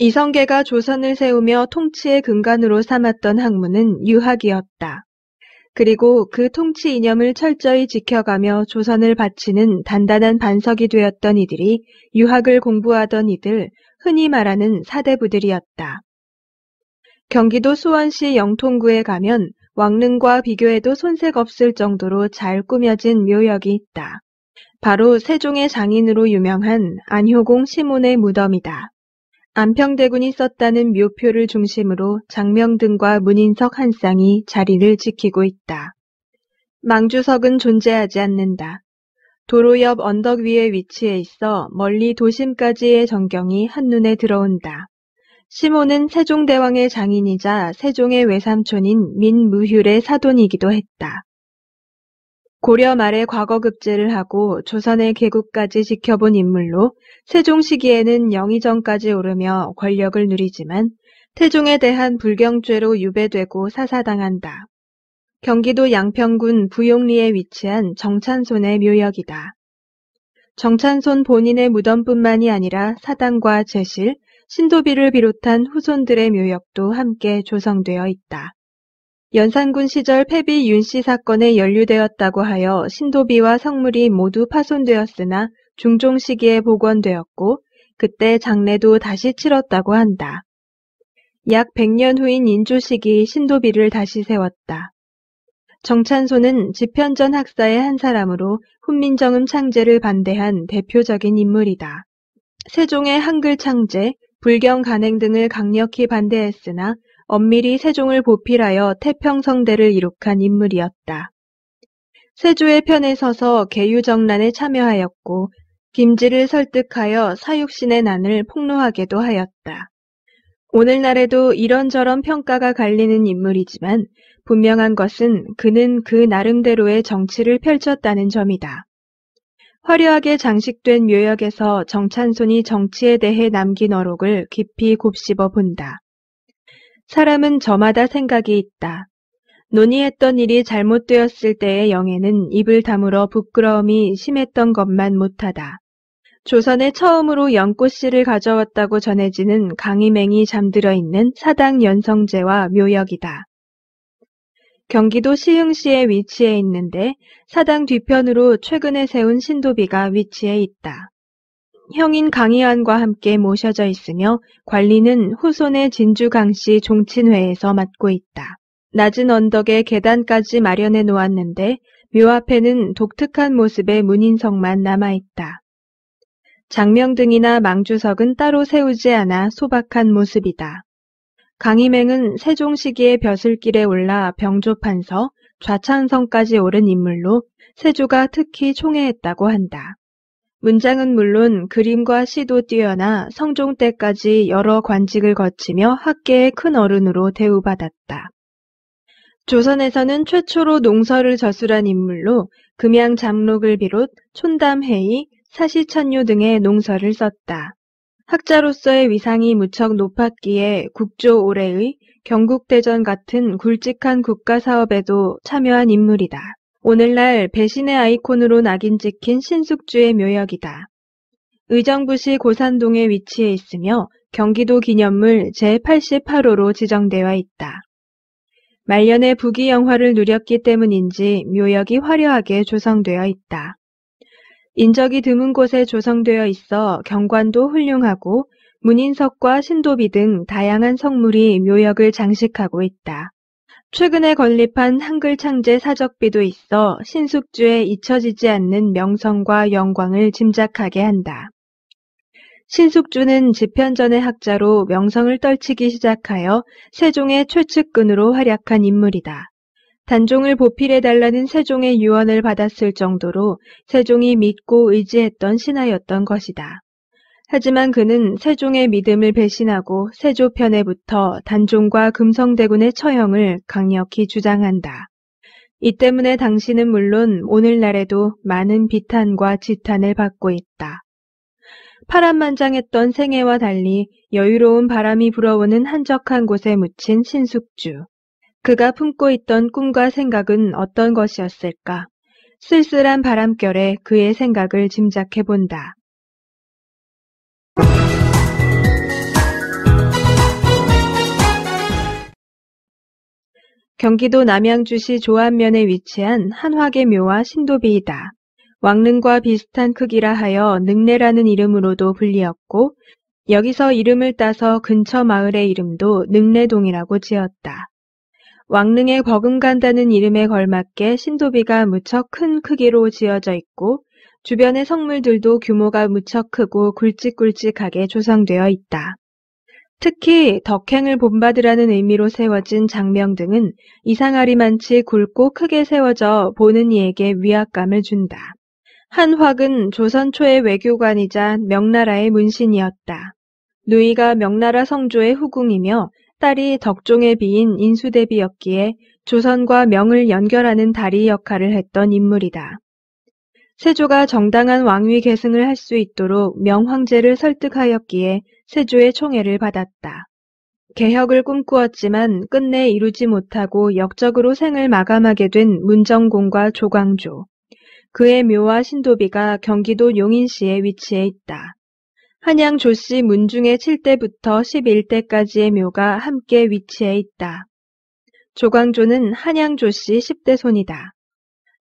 이성계가 조선을 세우며 통치의 근간으로 삼았던 학문은 유학이었다. 그리고 그 통치 이념을 철저히 지켜가며 조선을 바치는 단단한 반석이 되었던 이들이 유학을 공부하던 이들, 흔히 말하는 사대부들이었다. 경기도 수원시 영통구에 가면 왕릉과 비교해도 손색 없을 정도로 잘 꾸며진 묘역이 있다. 바로 세종의 장인으로 유명한 안효공 시문의 무덤이다. 안평대군이 썼다는 묘표를 중심으로 장명등과 문인석 한 쌍이 자리를 지키고 있다. 망주석은 존재하지 않는다. 도로 옆 언덕 위에 위치해 있어 멀리 도심까지의 전경이 한눈에 들어온다. 시모는 세종대왕의 장인이자 세종의 외삼촌인 민무휼의 사돈이기도 했다. 고려 말에 과거급제를 하고 조선의 개국까지 지켜본 인물로 세종 시기에는 영의정까지 오르며 권력을 누리지만 태종에 대한 불경죄로 유배되고 사사당한다. 경기도 양평군 부용리에 위치한 정찬손의 묘역이다. 정찬손 본인의 무덤뿐만이 아니라 사당과 제실, 신도비를 비롯한 후손들의 묘역도 함께 조성되어 있다. 연산군 시절 패비 윤씨 사건에 연루되었다고 하여 신도비와 성물이 모두 파손되었으나 중종 시기에 복원되었고 그때 장례도 다시 치렀다고 한다. 약 100년 후인 인조 시기 신도비를 다시 세웠다. 정찬소는 집현전 학사의 한 사람으로 훈민정음 창제를 반대한 대표적인 인물이다. 세종의 한글 창제, 불경 간행 등을 강력히 반대했으나 엄밀히 세종을 보필하여 태평성대를 이룩한 인물이었다. 세조의 편에 서서 계유정란에 참여하였고 김지를 설득하여 사육신의 난을 폭로하기도 하였다. 오늘날에도 이런저런 평가가 갈리는 인물이지만 분명한 것은 그는 그 나름대로의 정치를 펼쳤다는 점이다. 화려하게 장식된 묘역에서 정찬손이 정치에 대해 남긴 어록을 깊이 곱씹어 본다. 사람은 저마다 생각이 있다. 논의했던 일이 잘못되었을 때의 영예는 입을 다물어 부끄러움이 심했던 것만 못하다. 조선에 처음으로 연꽃씨를 가져왔다고 전해지는 강이맹이 잠들어 있는 사당 연성제와 묘역이다. 경기도 시흥시에 위치해 있는데 사당 뒤편으로 최근에 세운 신도비가 위치해 있다. 형인 강희안과 함께 모셔져 있으며 관리는 후손의 진주강씨 종친회에서 맡고 있다. 낮은 언덕에 계단까지 마련해 놓았는데 묘 앞에는 독특한 모습의 문인석만 남아있다. 장명등이나 망주석은 따로 세우지 않아 소박한 모습이다. 강희맹은 세종 시기의 벼슬길에 올라 병조판서, 좌찬성까지 오른 인물로 세조가 특히 총애했다고 한다. 문장은 물론 그림과 시도 뛰어나 성종 때까지 여러 관직을 거치며 학계의 큰 어른으로 대우받았다. 조선에서는 최초로 농서를 저술한 인물로 금양 잡록을 비롯 촌담회의, 사시천유 등의 농서를 썼다. 학자로서의 위상이 무척 높았기에 국조 올해의 경국대전 같은 굵직한 국가 사업에도 참여한 인물이다. 오늘날 배신의 아이콘으로 낙인 찍힌 신숙주의 묘역이다. 의정부시 고산동에 위치해 있으며 경기도 기념물 제88호로 지정되어 있다. 말년에 부귀 영화를 누렸기 때문인지 묘역이 화려하게 조성되어 있다. 인적이 드문 곳에 조성되어 있어 경관도 훌륭하고 문인석과 신도비 등 다양한 성물이 묘역을 장식하고 있다. 최근에 건립한 한글 창제 사적비도 있어 신숙주의 잊혀지지 않는 명성과 영광을 짐작하게 한다. 신숙주는 집현전의 학자로 명성을 떨치기 시작하여 세종의 최측근으로 활약한 인물이다. 단종을 보필해달라는 세종의 유언을 받았을 정도로 세종이 믿고 의지했던 신하였던 것이다. 하지만 그는 세종의 믿음을 배신하고 세조 편에 붙어 단종과 금성대군의 처형을 강력히 주장한다. 이 때문에 당신은 물론 오늘날에도 많은 비탄과 지탄을 받고 있다. 파란만장했던 생애와 달리 여유로운 바람이 불어오는 한적한 곳에 묻힌 신숙주. 그가 품고 있던 꿈과 생각은 어떤 것이었을까? 쓸쓸한 바람결에 그의 생각을 짐작해 본다. 경기도 남양주시 조안면에 위치한 한화계 묘와 신도비이다. 왕릉과 비슷한 크기라 하여 능내라는 이름으로도 불리었고 여기서 이름을 따서 근처 마을의 이름도 능내동이라고 지었다. 왕릉에 버금간다는 이름에 걸맞게 신도비가 무척 큰 크기로 지어져 있고 주변의 성물들도 규모가 무척 크고 굵직굵직하게 조성되어 있다. 특히 덕행을 본받으라는 의미로 세워진 장명 등은 이상하리만치 굵고 크게 세워져 보는 이에게 위압감을 준다. 한화은 조선 초의 외교관이자 명나라의 문신이었다. 누이가 명나라 성조의 후궁이며 딸이 덕종의 비인 인수대비였기에 조선과 명을 연결하는 다리 역할을 했던 인물이다. 세조가 정당한 왕위 계승을 할 수 있도록 명황제를 설득하였기에 세조의 총애를 받았다. 개혁을 꿈꾸었지만 끝내 이루지 못하고 역적으로 생을 마감하게 된 문정공과 조광조. 그의 묘와 신도비가 경기도 용인시에 위치해 있다. 한양 조씨 문중의 7대부터 11대까지의 묘가 함께 위치해 있다. 조광조는 한양 조씨 10대 손이다.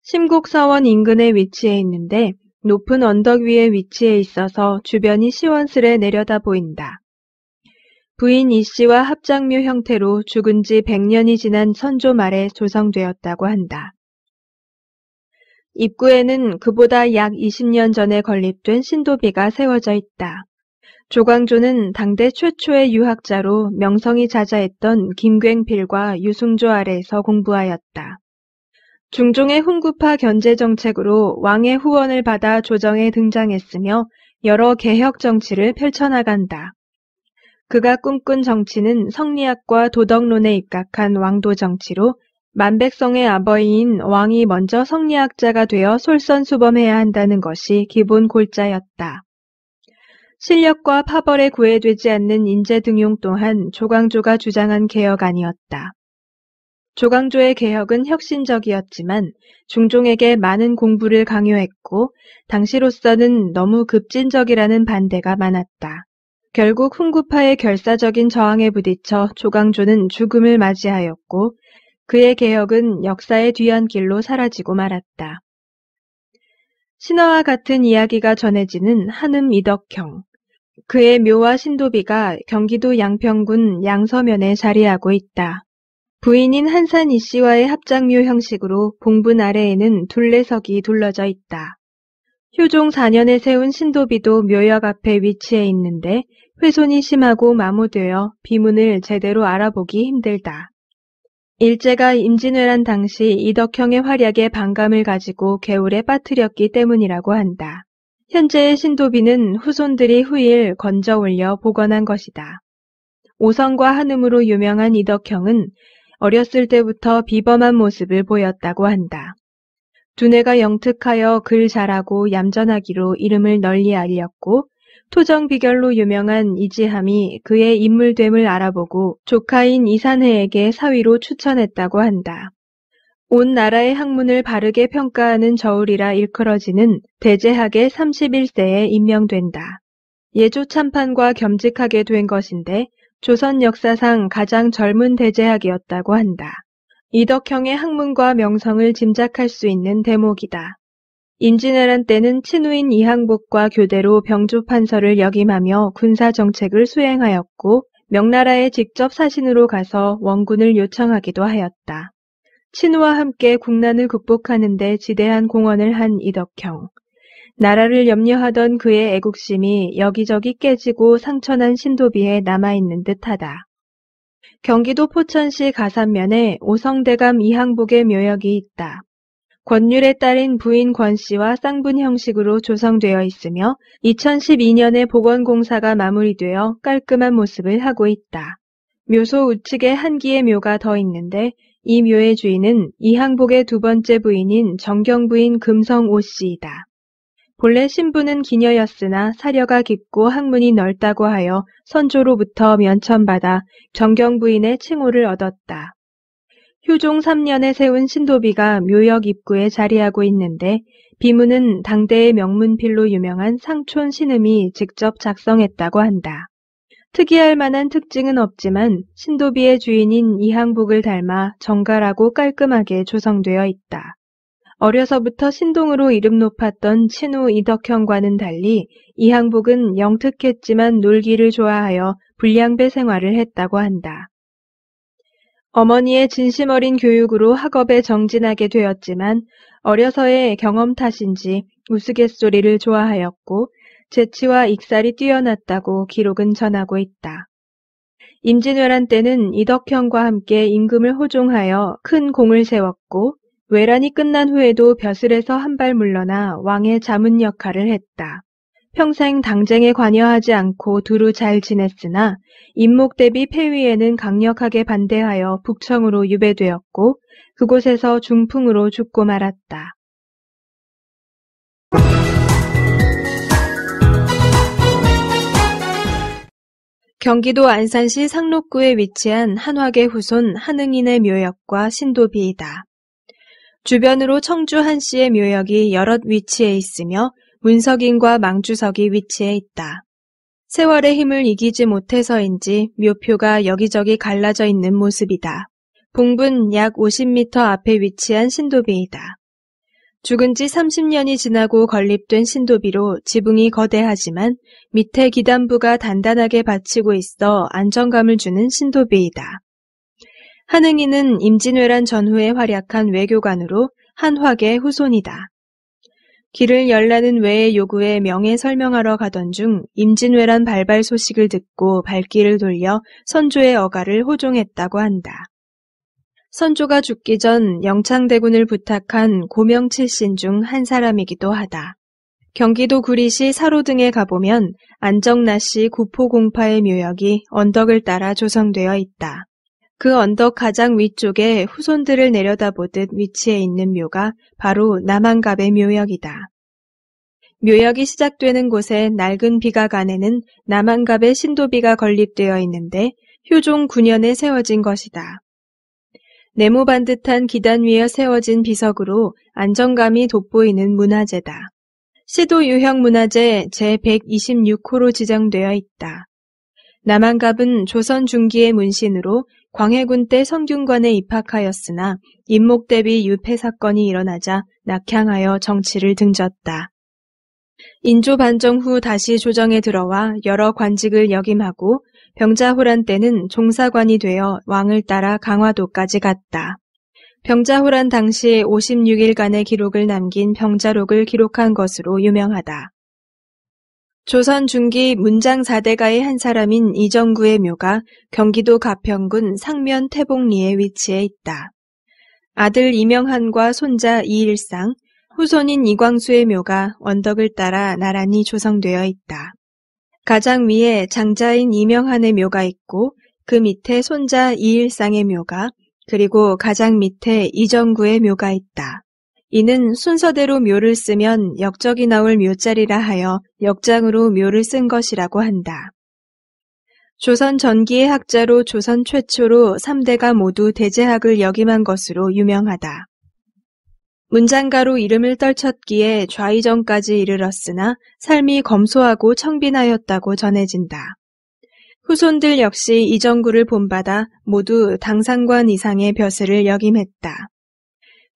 심국사원 인근에 위치해 있는데 높은 언덕 위에 위치해 있어서 주변이 시원스레 내려다 보인다. 부인 이 씨와 합장묘 형태로 죽은 지 100년이 지난 선조 말에 조성되었다고 한다. 입구에는 그보다 약 20년 전에 건립된 신도비가 세워져 있다. 조광조는 당대 최초의 유학자로 명성이 자자했던 김굉필과 유승조 아래에서 공부하였다. 중종의 훈구파 견제 정책으로 왕의 후원을 받아 조정에 등장했으며 여러 개혁 정치를 펼쳐나간다. 그가 꿈꾼 정치는 성리학과 도덕론에 입각한 왕도 정치로 만백성의 아버지인 왕이 먼저 성리학자가 되어 솔선수범해야 한다는 것이 기본 골자였다. 실력과 파벌에 구애되지 않는 인재 등용 또한 조광조가 주장한 개혁안이었다. 조광조의 개혁은 혁신적이었지만 중종에게 많은 공부를 강요했고 당시로서는 너무 급진적이라는 반대가 많았다. 결국 훈구파의 결사적인 저항에 부딪혀 조광조는 죽음을 맞이하였고 그의 개혁은 역사의 뒤안길로 사라지고 말았다. 신화와 같은 이야기가 전해지는 한음 이덕형. 그의 묘와 신도비가 경기도 양평군 양서면에 자리하고 있다. 부인인 한산이 씨와의 합장묘 형식으로 봉분 아래에는 둘레석이 둘러져 있다. 효종 4년에 세운 신도비도 묘역 앞에 위치해 있는데 훼손이 심하고 마모되어 비문을 제대로 알아보기 힘들다. 일제가 임진왜란 당시 이덕형의 활약에 반감을 가지고 개울에 빠뜨렸기 때문이라고 한다. 현재의 신도비는 후손들이 후일 건져 올려 복원한 것이다. 오성과 한음으로 유명한 이덕형은 어렸을 때부터 비범한 모습을 보였다고 한다. 두뇌가 영특하여 글 잘하고 얌전하기로 이름을 널리 알렸고 토정 비결로 유명한 이지함이 그의 인물됨을 알아보고 조카인 이산해에게 사위로 추천했다고 한다. 온 나라의 학문을 바르게 평가하는 저울이라 일컬어지는 대제학의 31세에 임명된다. 예조 참판과 겸직하게 된 것인데 조선 역사상 가장 젊은 대제학이었다고 한다. 이덕형의 학문과 명성을 짐작할 수 있는 대목이다. 임진왜란 때는 친우인 이항복과 교대로 병조판서를 역임하며 군사정책을 수행하였고 명나라에 직접 사신으로 가서 원군을 요청하기도 하였다. 친우와 함께 국난을 극복하는 데 지대한 공헌을 한 이덕형. 나라를 염려하던 그의 애국심이 여기저기 깨지고 상처난 신도비에 남아있는 듯하다. 경기도 포천시 가산면에 오성대감 이항복의 묘역이 있다. 권율에 따른 부인 권 씨와 쌍분 형식으로 조성되어 있으며 2012년에 보건공사가 마무리되어 깔끔한 모습을 하고 있다. 묘소 우측에 한 기의 묘가 더 있는데 이 묘의 주인은 이항복의 두 번째 부인인 정경부인 금성오 씨이다. 본래 신부는 기녀였으나 사려가 깊고 학문이 넓다고 하여 선조로부터 면천받아 정경부인의 칭호를 얻었다. 효종 3년에 세운 신도비가 묘역 입구에 자리하고 있는데 비문은 당대의 명문필로 유명한 상촌 신음이 직접 작성했다고 한다. 특이할 만한 특징은 없지만 신도비의 주인인 이항복을 닮아 정갈하고 깔끔하게 조성되어 있다. 어려서부터 신동으로 이름 높았던 친우 이덕형과는 달리 이항복은 영특했지만 놀기를 좋아하여 불량배 생활을 했다고 한다. 어머니의 진심 어린 교육으로 학업에 정진하게 되었지만 어려서의 경험 탓인지 우스갯소리를 좋아하였고 재치와 익살이 뛰어났다고 기록은 전하고 있다. 임진왜란 때는 이덕형과 함께 임금을 호종하여 큰 공을 세웠고 외란이 끝난 후에도 벼슬에서 한 발 물러나 왕의 자문 역할을 했다. 평생 당쟁에 관여하지 않고 두루 잘 지냈으나 임목 대비 폐위에는 강력하게 반대하여 북청으로 유배되었고 그곳에서 중풍으로 죽고 말았다. 경기도 안산시 상록구에 위치한 한화계 후손 한흥인의 묘역과 신도비이다. 주변으로 청주 한씨의 묘역이 여럿 위치해 있으며 문석인과 망주석이 위치해 있다. 세월의 힘을 이기지 못해서인지 묘표가 여기저기 갈라져 있는 모습이다. 봉분 약 50m 앞에 위치한 신도비이다. 죽은 지 30년이 지나고 건립된 신도비로 지붕이 거대하지만 밑에 기단부가 단단하게 받치고 있어 안정감을 주는 신도비이다. 한응이는 임진왜란 전후에 활약한 외교관으로 한화계 후손이다. 길을 열라는 외의 요구에 명예 설명하러 가던 중 임진왜란 발발 소식을 듣고 발길을 돌려 선조의 어가를 호종했다고 한다. 선조가 죽기 전 영창대군을 부탁한 고명 칠신 중 한 사람이기도 하다. 경기도 구리시 사로 등에 가보면 안정나씨 구포공파의 묘역이 언덕을 따라 조성되어 있다. 그 언덕 가장 위쪽에 후손들을 내려다보듯 위치해 있는 묘가 바로 남한갑의 묘역이다. 묘역이 시작되는 곳에 낡은 비가 가에는 남한갑의 신도비가 건립되어 있는데 효종 9년에 세워진 것이다. 네모 반듯한 기단 위에 세워진 비석으로 안정감이 돋보이는 문화재다. 시도 유형 문화재 제126호로 지정되어 있다. 남한갑은 조선 중기의 문신으로 광해군 때 성균관에 입학하였으나 임목 대비 유폐 사건이 일어나자 낙향하여 정치를 등졌다. 인조 반정 후 다시 조정에 들어와 여러 관직을 역임하고 병자호란 때는 종사관이 되어 왕을 따라 강화도까지 갔다. 병자호란 당시 56일간의 기록을 남긴 병자록을 기록한 것으로 유명하다. 조선 중기 문장 4대가의 한 사람인 이정구의 묘가 경기도 가평군 상면 태봉리에 위치해 있다. 아들 이명한과 손자 이일상, 후손인 이광수의 묘가 언덕을 따라 나란히 조성되어 있다. 가장 위에 장자인 이명한의 묘가 있고 그 밑에 손자 이일상의 묘가 그리고 가장 밑에 이정구의 묘가 있다. 이는 순서대로 묘를 쓰면 역적이 나올 묘자리라 하여 역장으로 묘를 쓴 것이라고 한다. 조선 전기의 학자로 조선 최초로 3대가 모두 대제학을 역임한 것으로 유명하다. 문장가로 이름을 떨쳤기에 좌이정까지 이르렀으나 삶이 검소하고 청빈하였다고 전해진다. 후손들 역시 이정구를 본받아 모두 당상관 이상의 벼슬을 역임했다.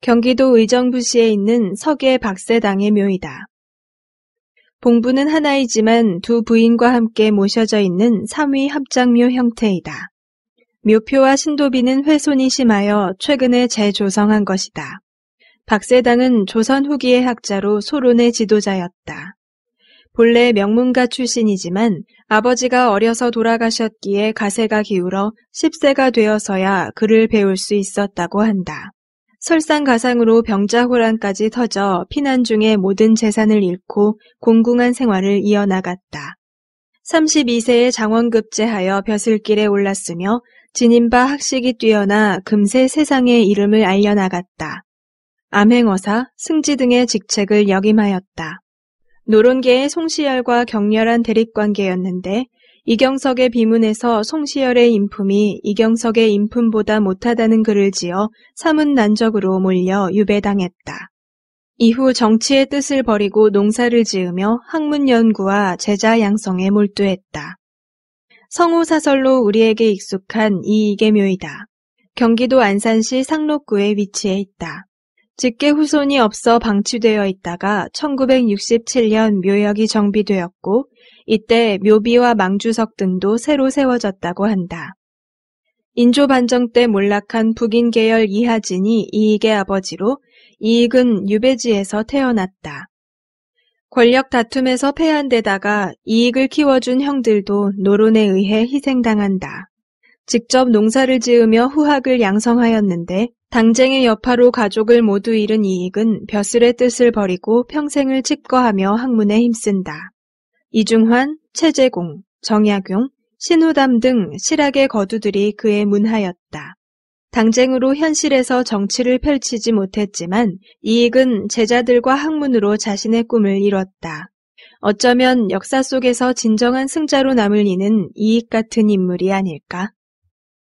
경기도 의정부시에 있는 서계 박세당의 묘이다. 봉부는 하나이지만 두 부인과 함께 모셔져 있는 3위 합장묘 형태이다. 묘표와 신도비는 훼손이 심하여 최근에 재조성한 것이다. 박세당은 조선 후기의 학자로 소론의 지도자였다. 본래 명문가 출신이지만 아버지가 어려서 돌아가셨기에 가세가 기울어 10세가 되어서야 글을 배울 수 있었다고 한다. 설상가상으로 병자호란까지 터져 피난 중에 모든 재산을 잃고 공궁한 생활을 이어나갔다. 32세에 장원급제하여 벼슬길에 올랐으며 진인바 학식이 뛰어나 금세 세상의 이름을 알려나갔다. 암행어사, 승지 등의 직책을 역임하였다. 노론계의 송시열과 격렬한 대립관계였는데 이경석의 비문에서 송시열의 인품이 이경석의 인품보다 못하다는 글을 지어 사문 난적으로 몰려 유배당했다. 이후 정치의 뜻을 버리고 농사를 지으며 학문 연구와 제자 양성에 몰두했다. 성우사설로 우리에게 익숙한 이이계묘이다. 경기도 안산시 상록구에 위치해 있다. 직계 후손이 없어 방치되어 있다가 1967년 묘역이 정비되었고 이때 묘비와 망주석 등도 새로 세워졌다고 한다. 인조반정 때 몰락한 북인 계열 이하진이 이익의 아버지로 이익은 유배지에서 태어났다. 권력 다툼에서 패한 데다가 이익을 키워준 형들도 노론에 의해 희생당한다. 직접 농사를 지으며 후학을 양성하였는데 당쟁의 여파로 가족을 모두 잃은 이익은 벼슬의 뜻을 버리고 평생을 칩거하며 학문에 힘쓴다. 이중환, 최재공, 정약용, 신우담 등 실학의 거두들이 그의 문하였다. 당쟁으로 현실에서 정치를 펼치지 못했지만 이익은 제자들과 학문으로 자신의 꿈을 이뤘다. 어쩌면 역사 속에서 진정한 승자로 남을 이는 이익 같은 인물이 아닐까?